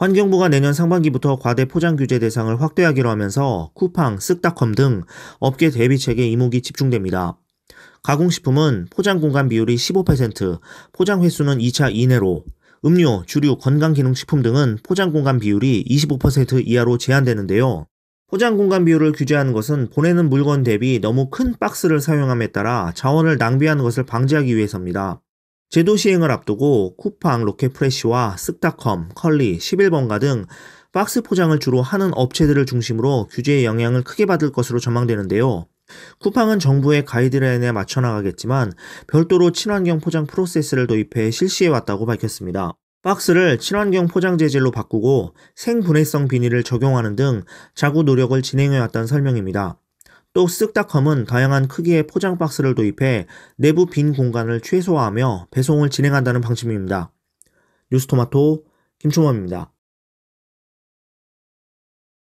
환경부가 내년 상반기부터 과대 포장 규제 대상을 확대하기로 하면서 쿠팡, 쓱닷컴 등 업계 대비책에 이목이 집중됩니다. 가공식품은 포장 공간 비율이 15%, 포장 횟수는 2차 이내로, 음료, 주류, 건강기능식품 등은 포장 공간 비율이 25% 이하로 제한되는데요. 포장 공간 비율을 규제하는 것은 보내는 물건 대비 너무 큰 박스를 사용함에 따라 자원을 낭비하는 것을 방지하기 위해서입니다. 제도 시행을 앞두고 쿠팡, 로켓프레쉬와 쓱닷컴, 컬리, 11번가 등 박스 포장을 주로 하는 업체들을 중심으로 규제의 영향을 크게 받을 것으로 전망되는데요. 쿠팡은 정부의 가이드라인에 맞춰 나가겠지만 별도로 친환경 포장 프로세스를 도입해 실시해 왔다고 밝혔습니다. 박스를 친환경 포장 재질로 바꾸고 생분해성 비닐을 적용하는 등 자구 노력을 진행해 왔다는 설명입니다. 또 쓱닷컴은 다양한 크기의 포장 박스를 도입해 내부 빈 공간을 최소화하며 배송을 진행한다는 방침입니다. 뉴스토마토 김초범입니다.